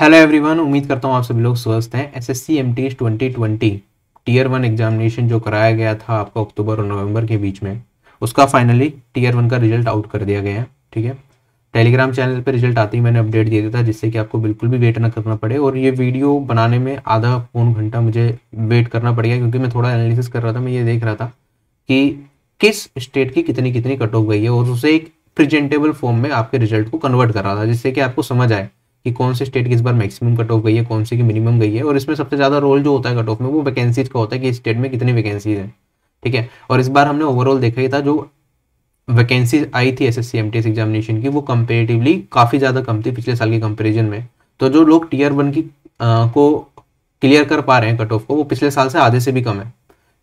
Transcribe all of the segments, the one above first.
hello everyone उम्मीद करता हूँ आप सभी लोग स्वस्थ हैं S S C M T twenty twenty tier one examination जो कराया गया था आपका अक्टूबर और नवंबर के बीच में उसका फाइनली टीयर वन का रिजल्ट आउट कर दिया गया है ठीक है टेलीग्राम चैनल पर रिजल्ट आते ही मैंने अपडेट दे दिया था जिससे कि आपको बिल्कुल भी वेट ना करना पड़े और ये वीडियो बनाने में आधा पौन घंटा मुझे वेट करना पड़ गया क्योंकि मैं थोड़ा एनालिसिस कर रहा था मैं ये देख रहा था कि किस स्टेट की कितनी कितनी कट ऑफ गई है और उसे एक प्रेजेंटेबल फॉर्म में आपके रिजल्ट को कन्वर्ट कर रहा था जिससे कि आपको समझ आए कि कौन से स्टेट की इस बार मैक्सिमम कट ऑफ गई है कौन सी की मिनिमम गई है और इसमें सबसे ज़्यादा रोल जो होता है कट ऑफ में वो वैकेंसीज का होता है कि इस स्टेट में कितनी वैकेंसीज हैं ठीक है और इस बार हमने ओवरऑल देखा ही था जो वैकेंसीज आई थी एस एस एग्जामिनेशन की वो कंपेरेटिवली काफ़ी ज़्यादा कम थी पिछले साल के कंपेरिजन में तो जो लोग टीयर वन की आ, को क्लियर कर पा रहे हैं कट ऑफ को वो पिछले साल से आधे से भी कम है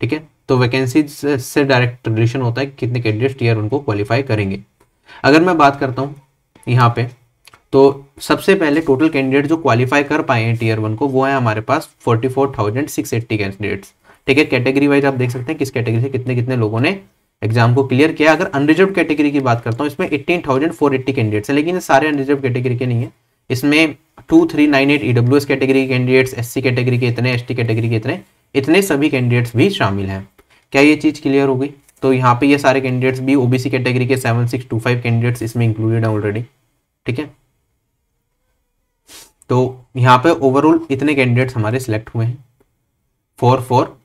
ठीक है तो वैकेंसीज से डायरेक्ट रिलेशन होता है कि कितने कैंडिडेट्स टीयर वन को क्वालिफाई करेंगे अगर मैं बात करता हूँ यहाँ पे तो सबसे पहले टोटल कैंडिडेट जो क्वालिफाई कर पाए हैं टीयर वन को वो है हमारे पास forty four thousand six eighty candidates ठीक है कैटेगरी वाइज आप देख सकते हैं किस कैटेगरी से कितने कितने लोगों ने एग्जाम को क्लियर किया अगर अनरिजर्व कैटेगरी की बात करता हूँ इसमें eighteen thousand four eighty candidates है लेकिन सारे अनरिजर्व कैटेगरी के नहीं है इसमें two three nine eight E W S category के कैंडिडेट्स एस सी कैटेगरी के इतने एस टी कैटेगरी के इतने इतने सभी कैंडिडेट्स भी शामिल हैं क्या ये चीज़ क्लियर हो गई तो यहाँ पे ये सारे कैंडिडेट्स भी ओबीसी कैटेगरी के seven six two five candidates इसमें इंक्लूडेड हैं ऑलरेडी ठीक है तो यहाँ पे ओवरऑल इतने कैंडिडेट्स हमारे सिलेक्ट हुए हैं four four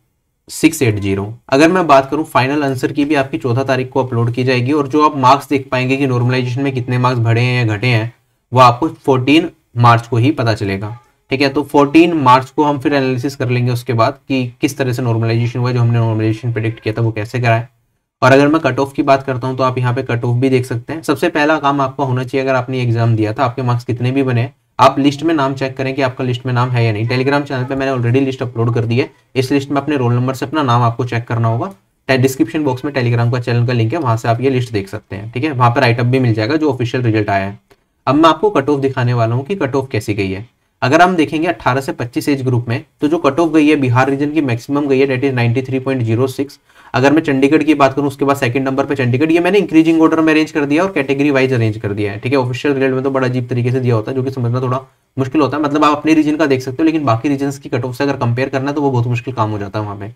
six eight zero अगर मैं बात करूँ फाइनल आंसर की भी आपकी चौदह तारीख को अपलोड की जाएगी और जो आप मार्क्स देख पाएंगे कि नॉर्मलाइजेशन में कितने मार्क्स बढ़े हैं या घटे हैं वो आपको फोर्टीन मार्च को ही पता चलेगा ठीक है तो फोर्टीन मार्च को हम फिर एनालिसिस कर लेंगे उसके बाद कि किस तरह से नॉर्मलाइजेशन हुआ जो हमने नॉर्मलाइजेशन प्रिडिक्ट किया था वो कैसे कराए और अगर मैं कट ऑफ की बात करता हूँ तो आप यहाँ पे कट ऑफ भी देख सकते हैं सबसे पहला काम आपका होना चाहिए अगर आपने एग्जाम दिया था आपके मार्क्स कितने भी बने आप लिस्ट में नाम चेक करें कि आपका लिस्ट में नाम है या नहीं टेलीग्राम चैनल पे मैंने ऑलरेडी लिस्ट अपलोड कर दी है इस लिस्ट में अपने रोल नंबर से अपना नाम आपको चेक करना होगा डिस्क्रिप्शन बॉक्स में टेलीग्राम का चैनल का लिंक है वहां से आप ये लिस्ट देख सकते हैं ठीक है वहां पर राइटअप भी मिल जाएगा जो ऑफिशियल रिजल्ट आया है अब मैं आपको कट ऑफ दिखाने वाला हूँ कि कट ऑफ कैसी गई है अगर हम देखेंगे अट्ठारह से पच्चीस एज ग्रुप में तो जो कट ऑफ गई है बिहार रीजन की मैक्सिमम गई है डेट इज 93.06 अगर मैं चंडीगढ़ की बात करूँ उसके बाद सेकंड नंबर पे चंडीगढ़ ये मैंने इंक्रीजिंग ऑर्डर में अरेंज कर दिया और कैटेगरी वाइज अरेंज कर दिया है ठीक है ऑफिशियल ग्रेड में तो बड़ा अजीब तरीके से दिया होता है जो कि समझना थोड़ा मुश्किल होता है मतलब आप अपने रीजन का देख सकते हो लेकिन बाकी रीजन की कट ऑफ से अगर कंपेयर करना तो वो बहुत मुश्किल काम हो जाता है वहाँ पे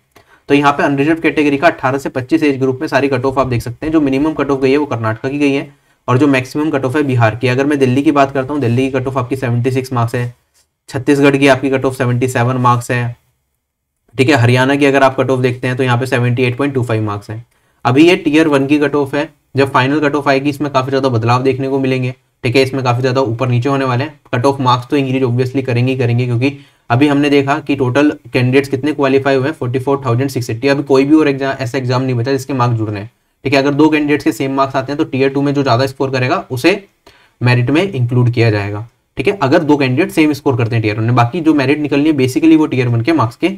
तो यहाँ पे अनरिजर्व कैटेगरी का अठारह से पच्चीस एज ग्रुप में सारी कट ऑफ आप देख सकते हैं जो मिनिमम कट ऑफ गई है वो कर्नाटका की गई है और जो मैक्सिमम कट ऑफ है बिहार की अगर मैं दिल्ली की बात करता हूँ दिल्ली की कट ऑफ आपकी सेवेंटी मार्क्स है छत्तीसगढ़ की आपकी कट ऑफ सेवेंटी मार्क्स है ठीक है हरियाणा की अगर आप कट ऑफ देखते हैं तो यहाँ पे 78.25 मार्क्स हैं अभी ये टीयर वन की कट ऑफ है जब फाइनल कट ऑफ आएगी इसमें काफ़ी ज़्यादा बदलाव देखने को मिलेंगे ठीक है इसमें काफ़ी ज़्यादा ऊपर नीचे होने वाले हैं कट ऑफ मार्क्स तो इंग्रीज ऑब्वियसली करेंगे करेंगे क्योंकि अभी हमने देखा कि टोटल कैंडिडेट्स कितने क्वालिफाई हुए forty four thousand six eighty अभी कोई भी और एग्जाम ऐसा एग्जाम नहीं बचा जिसके मार्क्स जुड़ने हैं ठीक है अगर दो कैंडिडेट्स के सेम मार्क्स आते हैं तो टीयर टू में जो ज़्यादा स्कोर करेगा उसे मेरिट में इंक्लूड किया जाएगा ठीक है अगर दो कैंडिडेट सेम स्कोर करते हैं टीयर वन में बाकी जो मेरिट निकलनी है बेसिकली वो टीयर वन के मार्क्स के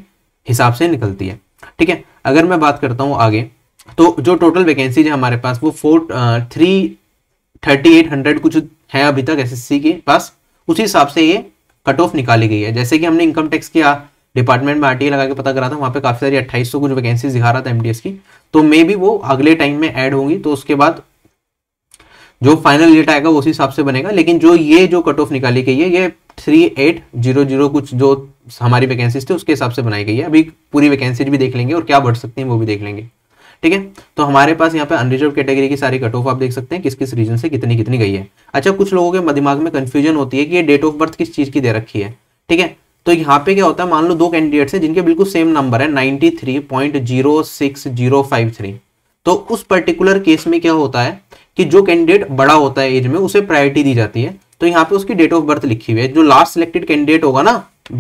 हिसाब से निकलती है ठीक है अगर मैं बात करता हूँ आगे तो जो टोटल वैकेंसीज है हमारे पास वो four three thirty eight hundred कुछ है अभी तक एस के पास उसी हिसाब से ये कट ऑफ निकाली गई है जैसे कि हमने इनकम टैक्स के डिपार्टमेंट में आरटीए लगा के पता करा था वहाँ पे काफ़ी सारी अट्ठाईस सौ कुछ वैकेंसी दिखा रहा था एमडीएस की तो मे भी वो अगले टाइम में ऐड होंगी तो उसके बाद जो फाइनल डेट आएगा उसी हिसाब से बनेगा लेकिन जो ये जो कट ऑफ निकाली गई है ये थ्री एट जीरो जीरो कुछ जो हमारी वैकेंसीज थी उसके हिसाब से बनाई गई है अभी पूरी वैकेंसीज भी देख लेंगे और क्या बढ़ सकती हैं वो भी देख लेंगे ठीक है तो हमारे पास यहाँ पे अनरिजर्व कैटेगरी की सारी कट ऑफ आप देख सकते हैं किस किस रीजन से कितनी कितनी गई है अच्छा कुछ लोगों के दिमाग में कन्फ्यूजन होती है कि ये डेट ऑफ बर्थ किस चीज़ की दे रखी है ठीक है तो यहाँ पे क्या होता है मान लो दो कैंडिडेट्स हैं जिनके बिल्कुल सेम नंबर है नाइनटी तो उस पर्टिकुलर केस में क्या होता है कि जो कैंडिडेट बड़ा होता है एज में उसे प्रायोरिटी दी जाती है तो यहाँ पे उसकी डेट ऑफ बर्थ लिखी हुई है जो लास्ट सिलेक्टेड कैंडिडेट होगा ना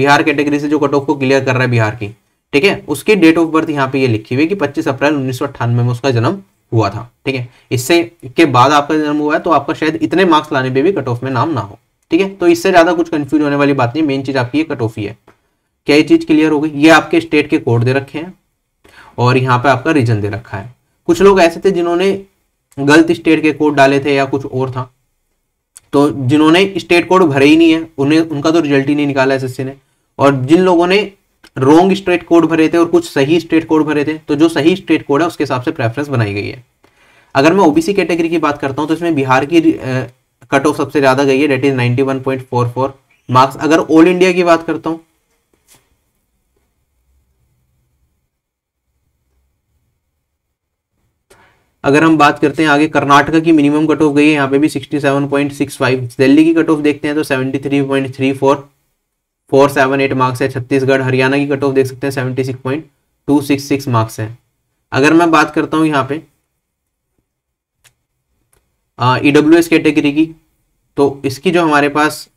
बिहार कैटेगरी से जो कट ऑफ को क्लियर कर रहा है बिहार की ठीक है उसकी डेट ऑफ बर्थ यहाँ पे ये यह लिखी हुई है कि पच्चीस अप्रैल उन्नीस में उसका जन्म हुआ था ठीक है इससे के बाद आपका जन्म हुआ है तो आपका शायद इतने मार्क्स लाने पर भी कट ऑफ में नाम ना हो ठीक है तो इससे ज्यादा कुछ कंफ्यूज होने वाली बात नहीं मेन चीज आपकी कट ऑफ ही है क्या ये चीज क्लियर हो गई ये आपके स्टेट के कोड दे रखे हैं और यहाँ पे आपका रीजन दे रखा है कुछ लोग ऐसे थे जिन्होंने गलत स्टेट के कोड डाले थे या कुछ और था तो जिन्होंने स्टेट कोड भरे ही नहीं है उन्हें उनका तो रिजल्ट ही नहीं निकाला एस ने और जिन लोगों ने रोंग स्टेट कोड भरे थे और कुछ सही स्टेट कोड भरे थे तो जो सही स्टेट कोड है उसके हिसाब से प्रेफरेंस बनाई गई है अगर मैं ओबीसी कैटेगरी की बात करता हूँ तो इसमें बिहार की कट ऑफ सबसे ज़्यादा गई है डेट इज़ नाइन्टी मार्क्स अगर ऑल इंडिया की बात करता हूँ अगर हम बात करते हैं आगे कर्नाटका की मिनिमम कट ऑफ गई है यहाँ पे भी 67.65 दिल्ली की कट ऑफ देखते हैं तो सेवन एट मार्क्स है छत्तीसगढ़ हरियाणा की कट ऑफ देख सकते हैं 76.266 मार्क्स है अगर मैं बात करता हूँ यहाँ पे ईडब्ल्यू एस कैटेगरी की तो इसकी जो हमारे पास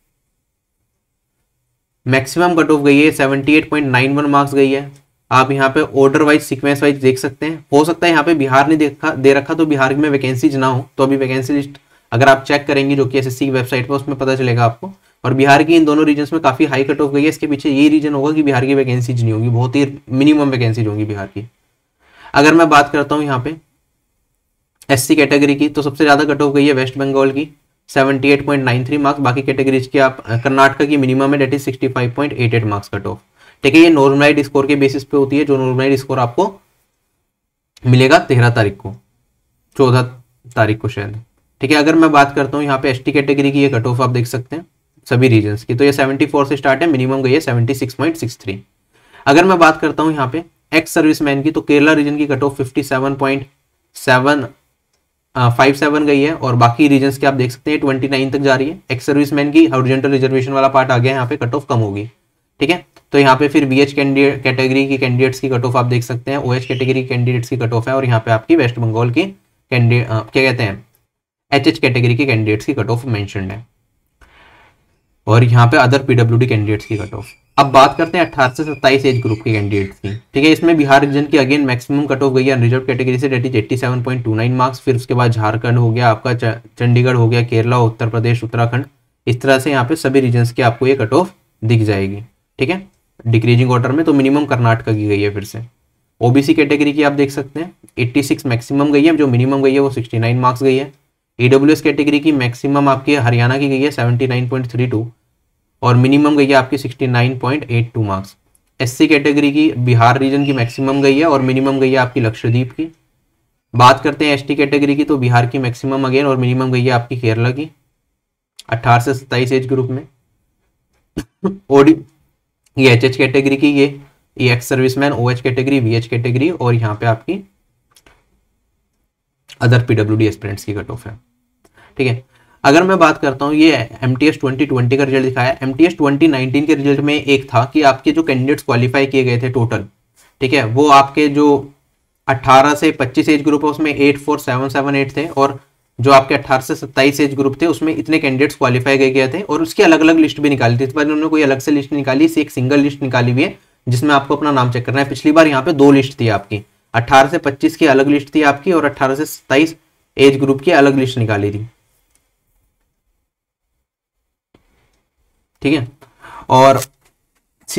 मैक्सिमम कट ऑफ गई है वन मार्क्स गई है आप यहाँ पे ऑर्डर वाइज सीक्वेंस वाइज देख सकते हैं हो सकता है यहाँ पे बिहार ने देखा दे रखा तो बिहार में वैकेंसीज ना हो तो अभी वैकेंसी लिस्ट अगर आप चेक करेंगे जो कि एस की वेबसाइट पर उसमें पता चलेगा आपको और बिहार की इन दोनों रीजन में काफी हाई कट ऑफ गई है इसके पीछे ये रीजन होगा कि बिहार की वैकेंसीज नहीं होगी बहुत ही मिनिमम वैकेंसीज होंगी बिहार की अगर मैं बात करता हूँ यहाँ पे एस कैटेगरी की तो सबसे ज़्यादा कट ऑफ गई है वेस्ट बंगाल की 78.93 मार्क्स बाकी कैटेगरीज की आप कर्नाटका की मिनिमम है that is 65.88 marks cut off ठीक है ये नॉर्मलाइड स्कोर के बेसिस पे होती है जो नॉर्मलाइड स्कोर आपको मिलेगा तेरह तारीख को चौदह तारीख को शायद ठीक है अगर मैं बात करता हूँ यहाँ पे टी कैटेगरी की ये कट ऑफ आप देख सकते हैं सभी रीजन की तो ये फोर से स्टार्ट है मिनिमम गई है 76.63 अगर मैं बात करता हूँ यहाँ पे एक्स सर्विस मैन की तो केरला रीजन की cut off seven five seven गई है और बाकी रीजन की आप देख सकते हैं ट्वेंटी नाइन तक जा रही है एक्स सर्विस मैन की हॉरिजेंटल रिजर्वेशन वाला पार्ट आ गया है यहाँ पे कट ऑफ कम होगी ठीक है तो यहाँ पे फिर बी एच कैटेगरी की कैंडिडेट्स की कट ऑफ आप देख सकते हैं ओ एच कैटेगरी कैंडिडेट्स की कट ऑफ है और यहाँ पे आपकी वेस्ट बंगाल की कैंडिडेट क्या कहते हैं एच एच कैटेगरी की कैंडिडेट्स की कट ऑफ मैं है और यहाँ पे अदर पीडब्ल्यू कैंडिडेट्स की कट ऑफ अब बात करते हैं अट्ठारह से सत्ताईस एज ग्रुप के कैंडिडेट्स की ठीक है इसमें बिहार रीजन की अगेन मैक्सिमम कट ऑफ गई है अनरिजर्व कैटेगरी से that is eighty seven point two nine marks फिर उसके बाद झारखंड हो गया आपका चंडीगढ़ हो गया केरला उत्तर प्रदेश उत्तराखंड इस तरह से यहाँ पे सभी रीजन की आपको ये कट ऑफ दिख जाएगी ठीक है डिक्रीजिंग ऑर्डर में तो मिनिमम कर्नाटका की गई है फिर से ओबीसी कैटेगरी की आप देख सकते हैं 86 मैक्सिमम गई है जो मिनिमम गई है वो 69 मार्क्स गई है ईडब्ल्यूएस कैटेगरी की मैक्सिमम आपकी हरियाणा की गई है 79.32 और मिनिमम गई है आपकी 69.82 मार्क्स एससी कैटेगरी की बिहार रीजन की मैक्सिमम गई है और मिनिमम गई है आपकी लक्षद्वीप की बात करते हैं टी कैटेगरी की तो बिहार की मैक्सिमम अगेन और मिनिमम गई है आपकी केरला की अट्ठारह से सत्ताईस एज ग्रुप में ओडी ये एच एच कैटेगरी की ये ये ex serviceman O H category V H category और यहाँ पे आपकी अदर पीडब्ल्यू डी एस्पिरेंट्स की कट ऑफ है ठीक है अगर मैं बात करता हूँ ये M T S twenty twenty का रिजल्ट दिखाया M T S twenty nineteen के रिजल्ट में एक था कि आपके जो कैंडिडेट्स क्वालिफाई किए गए थे टोटल ठीक है वो आपके जो अट्ठारह से पच्चीस एज ग्रुप है उसमें eight four seven seven eight थे और जो आपके 18 से 27 एज ग्रुप थे उसमें इतने कैंडिडेट्स क्वालिफाई किए गए थे और उसकी अलग अलग लिस्ट भी निकाली थी इस बार उन्होंने कोई अलग से लिस्ट निकाली इसे एक सिंगल लिस्ट निकाली हुई है जिसमें आपको अपना नाम चेक करना है पिछली बार यहाँ पे दो लिस्ट थी आपकी अट्ठारह से पच्चीस की अलग लिस्ट थी आपकी और अट्ठारह से सत्ताईस एज ग्रुप की अलग लिस्ट निकाली थी ठीक है और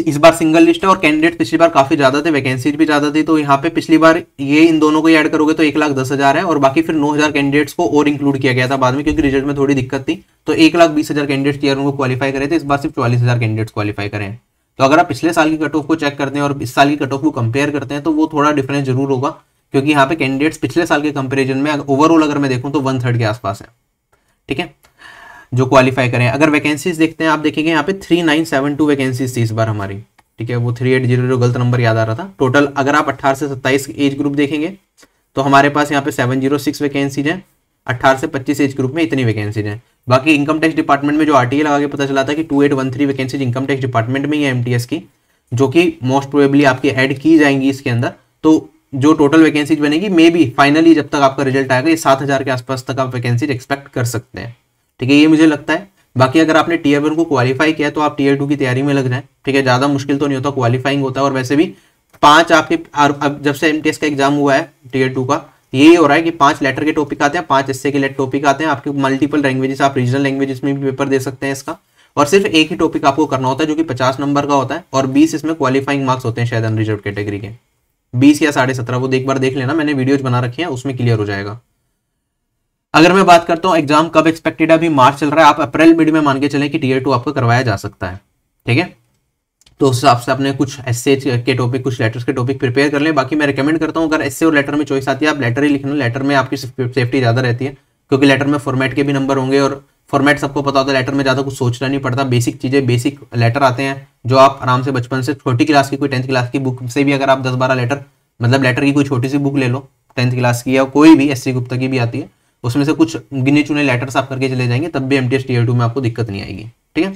इस बार सिंगल लिस्ट है और कैंडिडेट पिछली बार काफी ज्यादा थे वैकेंसीज भी ज्यादा थी तो यहाँ पे पिछली बार ये इन दोनों को ऐड करोगे तो एक लाख दस हजार है और बाकी फिर नौ हजार कैंडिडेट्स को और इंक्लूड किया गया था बाद में क्योंकि रिजल्ट में थोड़ी दिक्कत थी तो एक लाख बीस हजार कैंडिडेट्स ईयर उनको क्वालिफाई करे थे इस बार सिर्फ चालीस हजार कैंडिडेट्स क्वालिफाई करें तो अगर आप पिछले साल की कट ऑफ को चेक करते हैं और इस साल की कट ऑफ को कंपेयर करते हैं तो वो थोड़ा डिफरेंस जरूर होगा क्योंकि यहाँ पे कैंडिडेट्स पिछले साल के कंपेरिजन में ओवरऑल अगर मैं देखूँ तो वन थर्ड के आसपास है ठीक है जो क्वालिफाई करें अगर वैकेंसीज देखते हैं आप देखेंगे यहाँ पे three nine seven two vacancies थी इस बार हमारी ठीक है वो थ्री एट जीरो जीरो गलत नंबर याद आ रहा था टोटल अगर आप अट्ठारह से सत्ताईस एज ग्रुप देखेंगे तो हमारे पास यहाँ पे सेवन जीरो सिक्स वैकेंसीज हैं अट्ठारह से पच्चीस एज ग्रुप में इतनी वैकेंसीज हैं बाकी इनकम टैक्स डिपार्टमेंट में जो आरटीए लगा के पता चला था कि two eight one three vacancies income tax department में ही है एम की जो कि मोस्ट प्रोबेबली आपकी एड की जाएंगी इसके अंदर तो जो टोटल वैकेंसीज बनेगी मे बी फाइनली जब तक आपका रिजल्ट आएगा ये सात हज़ार के आसपास तक आप वैकेंसीज एक्सपेक्ट कर सकते हैं ठीक है ये मुझे लगता है बाकी अगर आपने टीयर वन को क्वालिफाई किया तो आप टीयर टू की तैयारी में लग जाए ठीक है ज़्यादा मुश्किल तो नहीं होता क्वालिफाइंग होता है और वैसे भी पांच आपके अब जब से एम का एग्जाम हुआ है टीयर टू का यही हो रहा है कि पांच लेटर के टॉपिक आते हैं पांच एस्से के टॉपिक आते हैं आपके मल्टीपल लैंग्वेजेस आप रीजनल लैंग्वेजेस में भी पेपर दे सकते हैं इसका और सिर्फ एक ही टॉपिक आपको करना होता है जो कि पचास नंबर का होता है और बीस इसमें क्वालिफाइंग मार्क्स होते हैं शायद अनरिजर्व कैटेगरी के बीस या साढ़े सत्रह वो एक बार देख लेना मैंने वीडियोज बना रखी है उसमें क्लियर हो जाएगा अगर मैं बात करता हूँ एग्जाम कब एक्सपेक्टेड है अभी मार्च चल रहा है आप अप्रैल मिड में मान के चले कि टीयर टू आपको करवाया जा सकता है ठीक है तो उस हिसाब से आपने कुछ एस के टॉपिक कुछ लेटर्स के टॉपिक प्रिपेयर कर लें बाकी मैं रिकमेंड करता हूँ अगर एस और लेटर में चॉइस आती है आप लेटर ही लिखना लेटर में आपकी सेफ्टी ज़्यादा रहती है क्योंकि लेटर में फॉर्मेट के भी नंबर होंगे और फॉर्मेट सबको पता होता है लेटर में ज़्यादा कुछ सोचना नहीं पड़ता बेसिक चीज़ें बेसिक लेटर आते हैं जो आप आराम से बचपन से छोटी क्लास की कोई टेंथ क्लास की बुक से भी अगर आप दस बारह लेटर मतलब लेटर की कोई छोटी सी बुक ले लो टेंथ क्लास की या कोई भी एस गुप्ता की भी आती है उसमें से कुछ गिने चुने लेटर्स आप करके चले जाएंगे तब भी एम टी एस में आपको दिक्कत नहीं आएगी ठीक है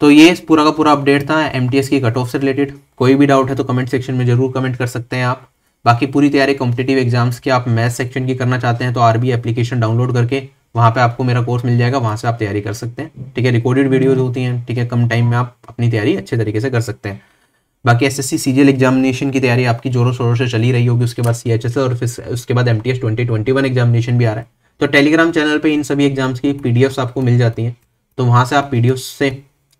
तो ये पूरा का पूरा अपडेट था एम टी एस की कट ऑफ से रिलेटेड कोई भी डाउट है तो कमेंट सेक्शन में जरूर कमेंट कर सकते हैं आप बाकी पूरी तैयारी कॉम्पिटेटिव एग्जाम्स की आप मैथ सेक्शन की करना चाहते हैं तो आर बी एप्लीकेशन डाउनलोड करके वहाँ पे आपको मेरा कोर्स मिल जाएगा वहाँ से आप तैयारी कर सकते हैं ठीक है रिकॉर्डेड वीडियोज होती हैं ठीक है कम टाइम में आप अपनी तैयारी अच्छे तरीके से कर सकते हैं बाकी S S C CGL examination की तैयारी आपकी जोरों शोरों से चली रही होगी उसके बाद सी एच एस और फिर उसके बाद M T S twenty twenty one examination भी आ रहा है तो टेलीग्राम चैनल पे इन सभी एग्जाम्स की पी आपको मिल जाती हैं तो वहाँ से आप पी से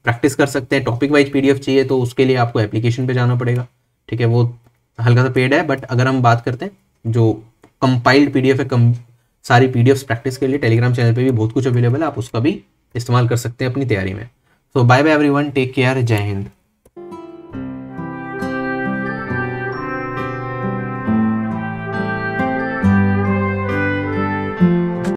प्रैक्टिस कर सकते हैं टॉपिक वाइज पी चाहिए तो उसके लिए आपको एप्लीकेशन पर जाना पड़ेगा ठीक है वो हल्का सा पेड है बट अगर हम बात करते हैं जो कंपाइल्ड पी है कम सारी पी प्रैक्टिस के लिए टेलीग्राम चैनल पर भी बहुत कुछ अवेलेबल है आप उसका भी इस्तेमाल कर सकते हैं अपनी तैयारी में तो bye bye one take care Jai Hind